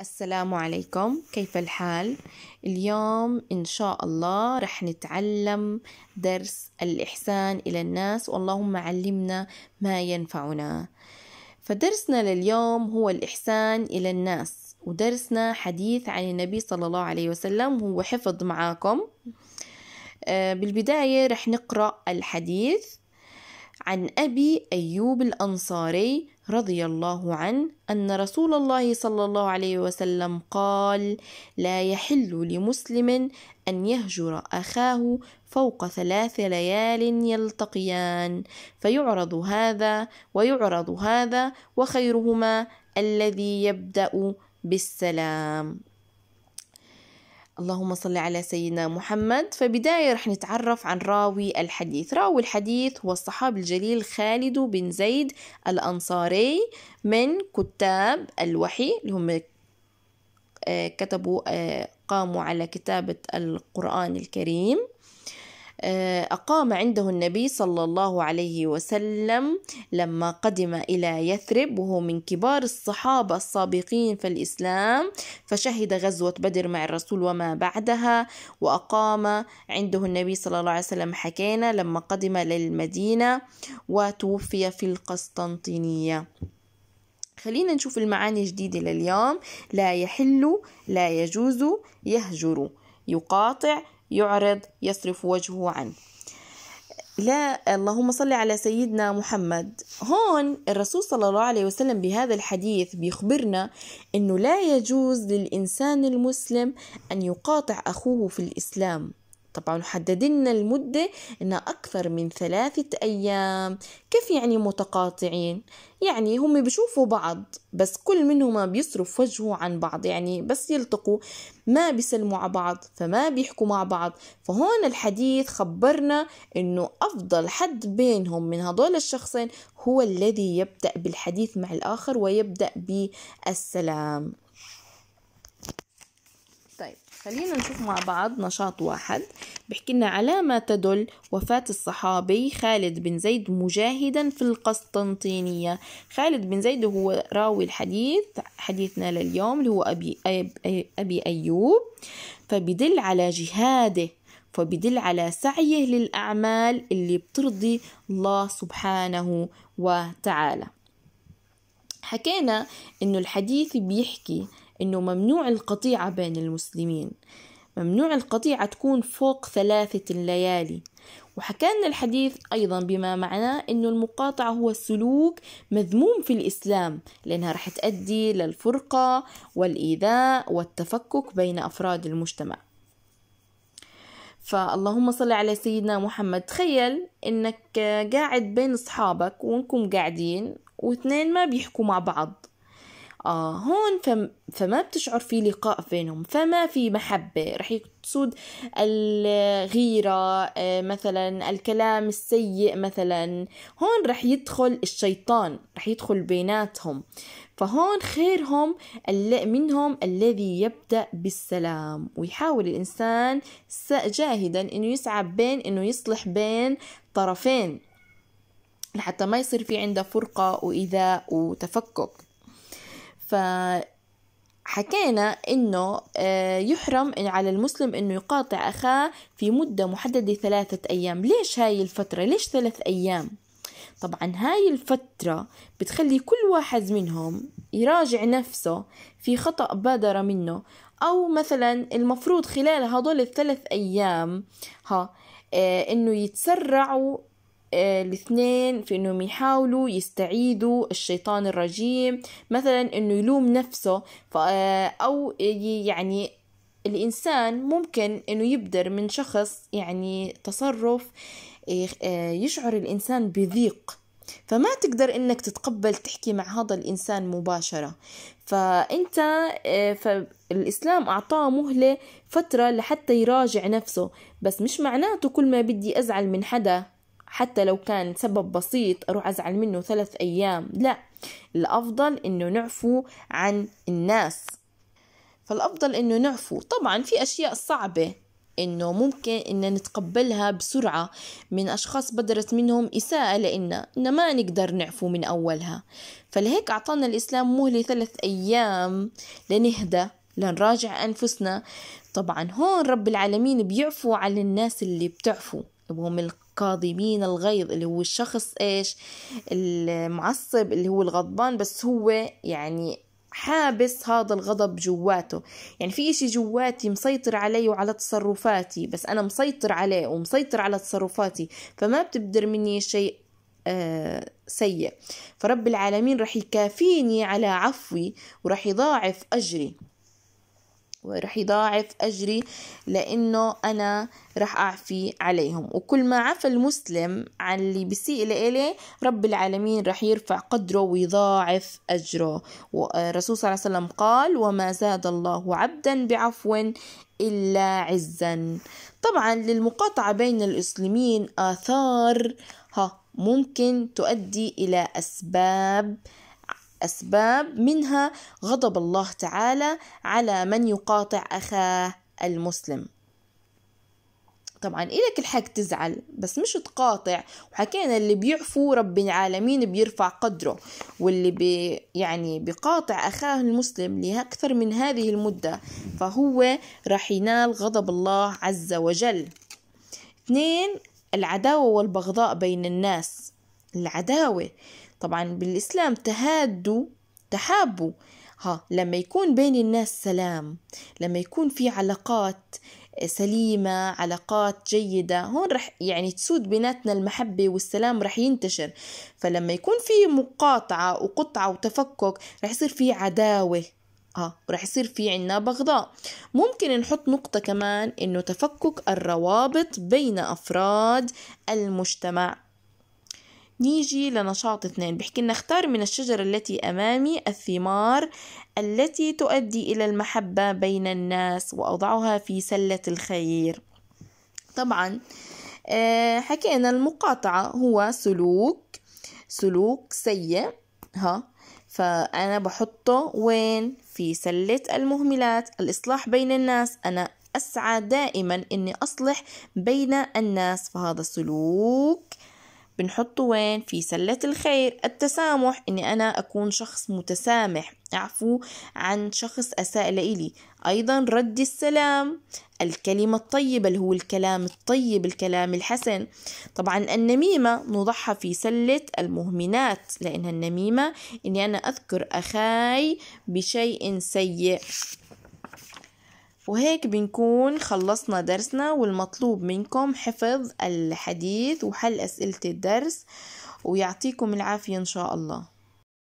السلام عليكم كيف الحال اليوم ان شاء الله رح نتعلم درس الاحسان الى الناس واللهم علمنا ما ينفعنا فدرسنا لليوم هو الاحسان الى الناس ودرسنا حديث عن النبي صلى الله عليه وسلم هو حفظ معاكم آه، بالبدايه رح نقرا الحديث عن أبي أيوب الأنصاري رضي الله عنه أن رسول الله صلى الله عليه وسلم قال: لا يحل لمسلم أن يهجر أخاه فوق ثلاث ليال يلتقيان، فيعرض هذا ويعرض هذا وخيرهما الذي يبدأ بالسلام. اللهم صل على سيدنا محمد فبداية رح نتعرف عن راوي الحديث راوي الحديث هو الصحابي الجليل خالد بن زيد الأنصاري من كتاب الوحي اللي هم آه، كتبوا آه، قاموا على كتابة القرآن الكريم آه، أقام عنده النبي صلى الله عليه وسلم لما قدم إلى يثرب وهو من كبار الصحابة السابقين في الإسلام فشهد غزوة بدر مع الرسول وما بعدها وأقام عنده النبي صلى الله عليه وسلم حكينا لما قدم للمدينة وتوفي في القسطنطينية خلينا نشوف المعاني الجديدة لليوم لا يحل لا يجوز يهجر يقاطع يعرض يصرف وجهه عنه لا اللهم صل على سيدنا محمد هون الرسول صلى الله عليه وسلم بهذا الحديث بيخبرنا انه لا يجوز للانسان المسلم ان يقاطع اخوه في الاسلام طبعا حددنا المدة إنها أكثر من ثلاثة أيام كيف يعني متقاطعين؟ يعني هم بيشوفوا بعض بس كل منهما بيصرف وجهه عن بعض يعني بس يلتقوا ما بيسلموا على بعض فما بيحكوا مع بعض فهون الحديث خبرنا إنه أفضل حد بينهم من هدول الشخصين هو الذي يبدأ بالحديث مع الآخر ويبدأ بالسلام خلينا نشوف مع بعض نشاط واحد بحكي لنا على ما تدل وفاة الصحابي خالد بن زيد مجاهدا في القسطنطينية خالد بن زيد هو راوي الحديث حديثنا لليوم اللي هو أبي, أبي أيوب فبدل على جهاده فبدل على سعيه للأعمال اللي بترضي الله سبحانه وتعالى حكينا إنه الحديث بيحكي أنه ممنوع القطيعة بين المسلمين ممنوع القطيعة تكون فوق ثلاثة الليالي وحكينا الحديث أيضا بما معناه أنه المقاطعة هو سلوك مذموم في الإسلام لأنها رح تؤدي للفرقة والإيذاء والتفكك بين أفراد المجتمع فاللهم صل على سيدنا محمد تخيل انك قاعد بين اصحابك وانكم قاعدين واثنين ما بيحكوا مع بعض آه هون فم فما بتشعر في لقاء بينهم فما في محبة رح يقصد الغيرة آه مثلا الكلام السيء مثلا هون رح يدخل الشيطان رح يدخل بيناتهم فهون خيرهم منهم الذي يبدأ بالسلام ويحاول الإنسان جاهدا أنه يسعى بين أنه يصلح بين طرفين لحتى ما يصير في عنده فرقة وإيذاء وتفكك ف حكينا انه آه، يحرم إن على المسلم انه يقاطع اخاه في مده محدده ثلاثه ايام ليش هاي الفتره ليش ثلاث ايام طبعا هاي الفتره بتخلي كل واحد منهم يراجع نفسه في خطا بادر منه او مثلا المفروض خلال هدول الثلاث ايام ها آه، انه يتسرعوا آه، الاثنين في انهم يحاولوا يستعيدوا الشيطان الرجيم مثلا انه يلوم نفسه آه، او يعني الانسان ممكن انه يبدر من شخص يعني تصرف آه، يشعر الانسان بضيق فما تقدر انك تتقبل تحكي مع هذا الانسان مباشره فانت فالاسلام اعطاه مهله فتره لحتى يراجع نفسه بس مش معناته كل ما بدي ازعل من حدا حتى لو كان سبب بسيط أروح أزعل منه ثلاث أيام لا الأفضل إنه نعفو عن الناس فالأفضل إنه نعفو طبعا في أشياء صعبة إنه ممكن إن نتقبلها بسرعة من أشخاص بدرت منهم إساءة لإنا إن ما نقدر نعفو من أولها فلهيك أعطانا الإسلام مهلة ثلاث أيام لنهدى لنراجع أنفسنا طبعا هون رب العالمين بيعفو على الناس اللي بتعفو وهم كاظمين الغيظ اللي هو الشخص ايش المعصب اللي هو الغضبان بس هو يعني حابس هذا الغضب جواته يعني في اشي جواتي مسيطر علي وعلى تصرفاتي بس انا مسيطر عليه ومسيطر على تصرفاتي فما بتبدر مني شيء آه، سيء فرب العالمين رح يكافيني على عفوي ورح يضاعف اجري رح يضاعف أجري لأنه أنا رح أعفي عليهم وكل ما عفى المسلم عن اللي بيسيء لإلي رب العالمين رح يرفع قدره ويضاعف أجره ورسول صلى الله عليه وسلم قال وما زاد الله عبدا بعفو إلا عزا طبعا للمقاطعة بين آثار ها ممكن تؤدي إلى أسباب أسباب منها غضب الله تعالى على من يقاطع أخاه المسلم طبعا إلك إيه الحق تزعل بس مش تقاطع وحكينا اللي بيعفو رب العالمين بيرفع قدره واللي بي يعني بيقاطع أخاه المسلم لأكثر من هذه المدة فهو راح ينال غضب الله عز وجل اثنين العداوة والبغضاء بين الناس العداوة طبعا بالإسلام تهادوا تحابوا ها لما يكون بين الناس سلام لما يكون في علاقات آه، سليمة علاقات جيدة هون رح يعني تسود بيناتنا المحبة والسلام رح ينتشر فلما يكون في مقاطعة وقطعة وتفكك رح يصير في عداوة ها رح يصير في عنا بغضاء ممكن نحط نقطة كمان انه تفكك الروابط بين افراد المجتمع نيجي لنشاط اثنين بحكي لنا اختار من الشجرة التي أمامي الثمار التي تؤدي إلى المحبة بين الناس وأضعها في سلة الخير طبعا آه، حكينا المقاطعة هو سلوك سلوك سيء ها فأنا بحطه وين في سلة المهملات الإصلاح بين الناس أنا أسعى دائما أني أصلح بين الناس فهذا سلوك بنحطه وين في سلة الخير التسامح اني انا اكون شخص متسامح اعفو عن شخص اساء لإلي ايضا رد السلام الكلمة الطيبة اللي هو الكلام الطيب الكلام الحسن طبعا النميمة نضعها في سلة المهمنات لأنها النميمة إني أنا أذكر أخاي بشيء سيء وهيك بنكون خلصنا درسنا والمطلوب منكم حفظ الحديث وحل أسئلة الدرس ويعطيكم العافية إن شاء الله